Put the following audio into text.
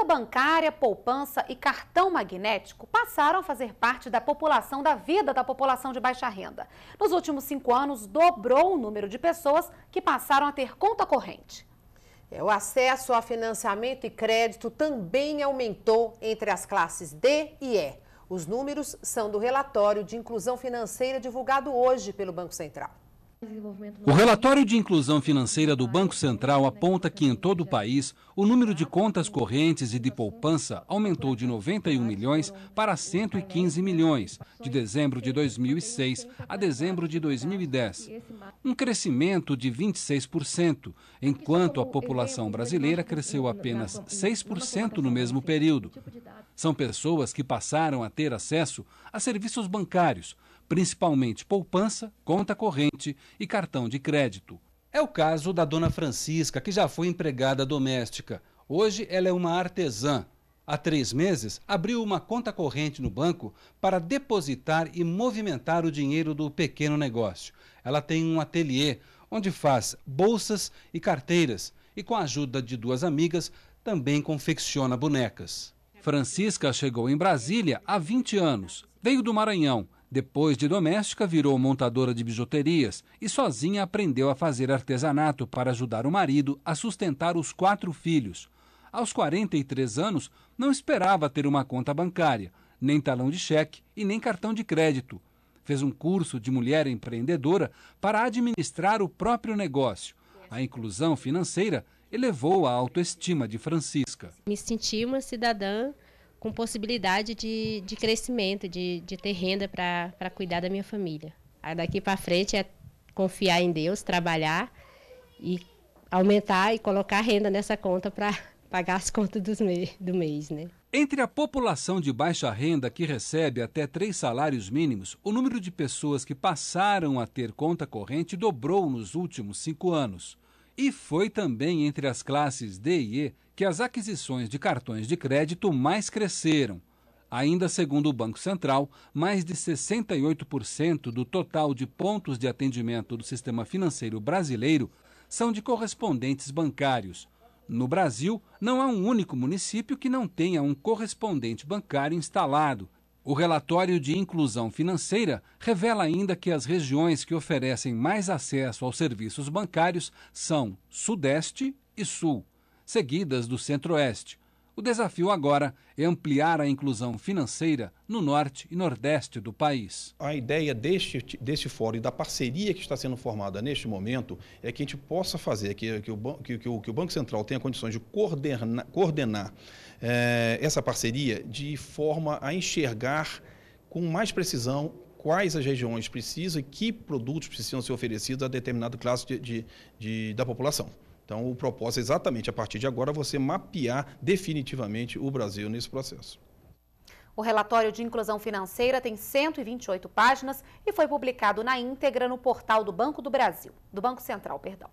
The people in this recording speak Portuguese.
Conta bancária, poupança e cartão magnético passaram a fazer parte da população, da vida da população de baixa renda. Nos últimos cinco anos, dobrou o número de pessoas que passaram a ter conta corrente. É, o acesso a financiamento e crédito também aumentou entre as classes D e E. Os números são do relatório de inclusão financeira divulgado hoje pelo Banco Central. O relatório de inclusão financeira do Banco Central aponta que em todo o país o número de contas correntes e de poupança aumentou de 91 milhões para 115 milhões de dezembro de 2006 a dezembro de 2010, um crescimento de 26%, enquanto a população brasileira cresceu apenas 6% no mesmo período. São pessoas que passaram a ter acesso a serviços bancários, principalmente poupança, conta corrente e cartão de crédito. É o caso da dona Francisca, que já foi empregada doméstica. Hoje ela é uma artesã. Há três meses, abriu uma conta corrente no banco para depositar e movimentar o dinheiro do pequeno negócio. Ela tem um ateliê onde faz bolsas e carteiras e, com a ajuda de duas amigas, também confecciona bonecas. Francisca chegou em Brasília há 20 anos. Veio do Maranhão depois de doméstica, virou montadora de bijuterias e sozinha aprendeu a fazer artesanato para ajudar o marido a sustentar os quatro filhos. Aos 43 anos, não esperava ter uma conta bancária, nem talão de cheque e nem cartão de crédito. Fez um curso de mulher empreendedora para administrar o próprio negócio. A inclusão financeira elevou a autoestima de Francisca. Me senti uma cidadã com possibilidade de, de crescimento, de, de ter renda para cuidar da minha família. Aí daqui para frente é confiar em Deus, trabalhar e aumentar e colocar renda nessa conta para pagar as contas do mês, do mês, né? Entre a população de baixa renda que recebe até três salários mínimos, o número de pessoas que passaram a ter conta corrente dobrou nos últimos cinco anos. E foi também entre as classes D e E que as aquisições de cartões de crédito mais cresceram. Ainda segundo o Banco Central, mais de 68% do total de pontos de atendimento do sistema financeiro brasileiro são de correspondentes bancários. No Brasil, não há um único município que não tenha um correspondente bancário instalado o relatório de inclusão financeira revela ainda que as regiões que oferecem mais acesso aos serviços bancários são Sudeste e Sul, seguidas do Centro-Oeste, o desafio agora é ampliar a inclusão financeira no norte e nordeste do país. A ideia deste, deste fórum e da parceria que está sendo formada neste momento é que a gente possa fazer, que, que, o, que, que o, o, Banco Central tenha condições de coordenar, coordenar eh, essa parceria de forma a enxergar com mais precisão quais as regiões precisam e que produtos precisam ser oferecidos a determinada classe de, de, de da população. Então, o propósito é exatamente a partir de agora você mapear definitivamente o Brasil nesse processo. O relatório de inclusão financeira tem 128 páginas e foi publicado na íntegra no portal do Banco do Brasil, do Banco Central, perdão.